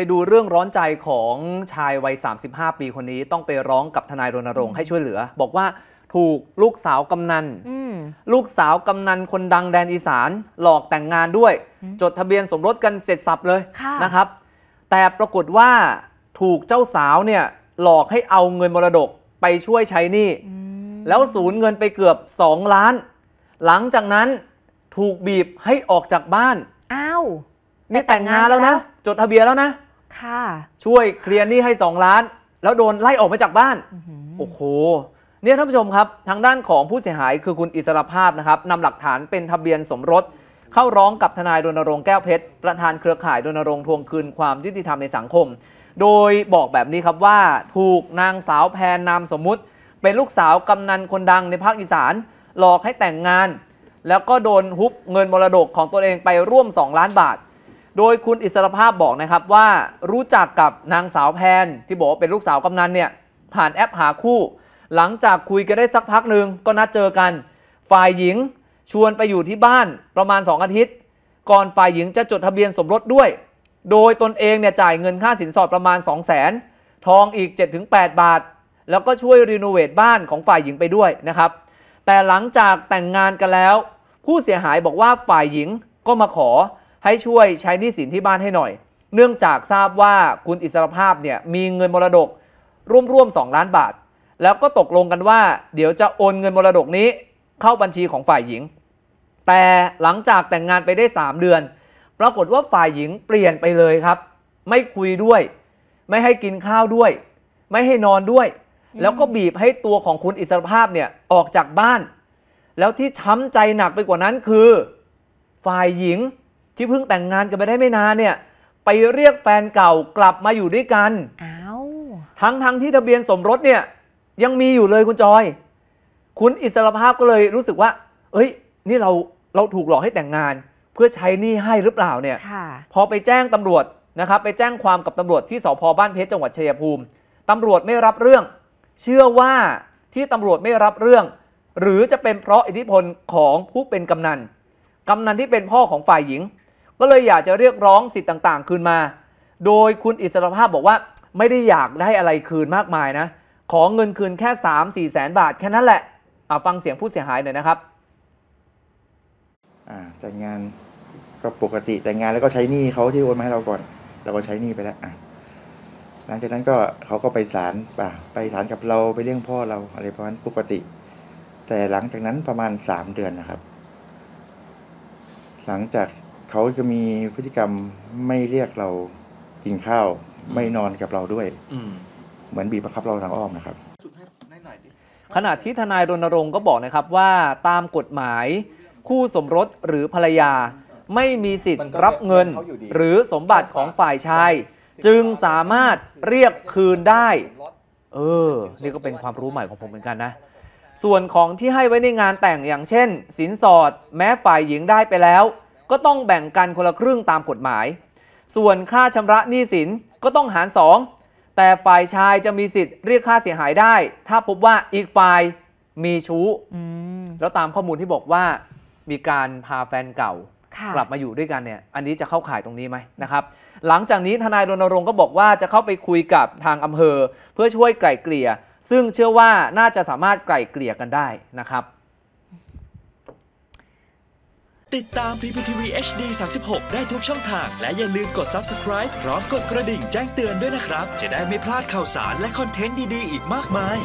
ไปดูเรื่องร้อนใจของชายวัย 35 ปีคนนี้ต้องไปร้องกับทนายรณรงค์ให้ช่วยเหลือ บอกว่าถูกลูกสาวกำนันลูกสาวกำนันคนดังแดนอีสานหลอกแต่งงานด้วย จดทะเบียนสมรสกันเสร็จสับเลยะนะครับ แต่ปรากฏว่าถูกเจ้าสาวเนี่ยหลอกให้เอาเงินมรดกไปช่วยใช้หนี้แล้วสูญเงินไปเกือบ 2 ล้าน หลังจากนั้นถูกบีบให้ออกจากบ้านอ้าวนี่แต่งงานแล้วนะจดทะเบียนแล้วนะค่ะ ช่วยเคลียร์หนี้ให้ 2 ล้าน แล้วโดนไล่ออกมาจากบ้านโอ้โหเนี่ยท่านผู้ชมครับ ทางด้านของผู้เสียหายคือคุณอิสรภาพนะครับนำหลักฐานเป็นทะเบียนสมรส เข้าร้องกับทนายรณรงค์แก้วเพชร ประธานเครือข่ายรณรงค์ทวงคืนความยุติธรรมในสังคม โดยบอกแบบนี้ครับว่าถูกนางสาวแพนนามสมมุติ เป็นลูกสาวกำนันคนดังในภาคอีสานหลอกให้แต่งงาน แล้วก็โดนฮุบเงินมรดกของตัวเองไปร่วม2ล้านบาทโดยคุณอิสรภาพบอกนะครับว่ารู้จักกับนางสาวแพนที่บอกเป็นลูกสาวกำนันเนี่ย ผ่านแอปหาคู่ หลังจากคุยกันได้สักพักหนึ่งก็นัดเจอกัน ฝ่ายหญิงชวนไปอยู่ที่บ้านประมาณ 2 อาทิตย์ ก่อนฝ่ายหญิงจะจดทะเบียนสมรสด้วย โดยตนเองเนี่ยจ่ายเงินค่าสินสอดประมาณ 2 0 0 0 0นทองอีก 7-8 บาท แล้วก็ช่วยรีโนเวทบ้านของฝ่ายหญิงไปด้วยนะครับแต่หลังจากแต่งงานกันแล้วผู้เสียหายบอกว่าฝ่ายหญิงก็มาขอให้ช่วยใช้หนี้สินที่บ้านให้หน่อย เนื่องจากทราบว่าคุณอิสรภาพเนี่ยมีเงินมรดกร่วมๆ2ล้านบาท แล้วก็ตกลงกันว่า เดี๋ยวจะโอนเงินมรดกนี้เข้าบัญชีของฝ่ายหญิง แต่หลังจากแต่งงานไปได้ 3 เดือนปรากฏว่าฝ่ายหญิงเปลี่ยนไปเลยครับ ไม่คุยด้วย ไม่ให้กินข้าวด้วย ไม่ให้นอนด้วย แล้วก็บีบให้ตัวของคุณอิสรภาพเนี่ยออกจากบ้าน แล้วที่ช้ำใจหนักไปกว่านั้นคือฝ่ายหญิงที่เพิ่งแต่งงานกันไปได้ไม่นานเนี่ยไปเรียกแฟนเก่ากลับมาอยู่ด้วยกัน ทั้งทั้งที่ทะเบียนสมรสเนี่ยยังมีอยู่เลยคุณจอยคุณอิสรภาพก็เลยรู้สึกว่า เอ้ย นี่เราเราถูกหลอกให้แต่งงาน เพื่อใช้หนี้ให้หรือเปล่าเนี่ยพอไปแจ้งตำรวจนะครับไปแจ้งความกับตำรวจที่สพบ้านเพชรจังหวัดชัยภูมิ ตำรวจไม่รับเรื่อง เชื่อว่าที่ตำรวจไม่รับเรื่อง หรือจะเป็นเพราะอิทธิพลของผู้เป็นกำนันกำนันที่เป็นพ่อของฝ่ายหญิงก็เลยอยากจะเรียกร้องสิทธิ์ต่างๆคืนมา โดยคุณอิสรภาพบอกว่า ไม่ได้อยากได้อะไรคืนมากมายนะ ขอเงินคืนแค่3 4แสน บาทแค่นั้นแหละเอาฟังเสียงผู้เสียหายหน่อยนะครับแต่งงานก็ปกติแต่งงานแล้วก็ใช้หนี้เขาที่โอนมาให้เราก่อน เราก็ใช้หนี้ไปแล้วหลังจากนั้นก็เขาก็ไปศาลป่ะไปศาลกับเราไปเรื่องพ่อเราอะไรประมาณปกติ แต่หลังจากนั้นประมาณสามเดือนนะครับ หลังจากเขาจะมีพฤติกรรมไม่เรียกเรากินข้าวไม่นอนกับเราด้วยเหมือนบีบบังคับเราทางอ้อมนะครับขณะที่ทนายรณรงค์ก็บอกนะครับว่าตามกฎหมายคู่สมรสหรือภรรยา ไม่มีสิทธิ์รับเงินหรือสมบัติของฝ่ายชาย จึงสามารถเรียกคืนได้ เออ นี่ก็เป็นความรู้ใหม่ของผมเหมือนกันนะ ส่วนของที่ให้ไว้ในงานแต่งอย่างเช่นสินสอดแม้ฝ่ายหญิงได้ไปแล้วก็ต้องแบ่งกันคนละครึ่งตามกฎหมาย ส่วนค่าชำระหนี้สินก็ต้องหาร 2 แต่ฝ่ายชายจะมีสิทธิ์เรียกค่าเสียหายได้ ถ้าพบว่าอีกฝ่ายมีชู้ แล้วตามข้อมูลที่บอกว่า มีการพาแฟนเก่า กลับมาอยู่ด้วยกันเนี่ย อันนี้จะเข้าข่ายตรงนี้ไหมนะครับ หลังจากนี้ทนายรณรงค์ก็บอกว่าจะเข้าไปคุยกับทางอำเภอ เพื่อช่วยไกล่เกลี่ย ซึ่งเชื่อว่าน่าจะสามารถไกล่เกลี่ยกันได้นะครับติดตามพพีีีทวีเอชดีสาได้ทุกช่องทาง และอย่าลืมกด Subscribe พร้อมกดกระดิ่งแจ้งเตือนด้วยนะครับ จะได้ไม่พลาดข่าวสารและคอนเทนต์ดี ๆ อีกมากมาย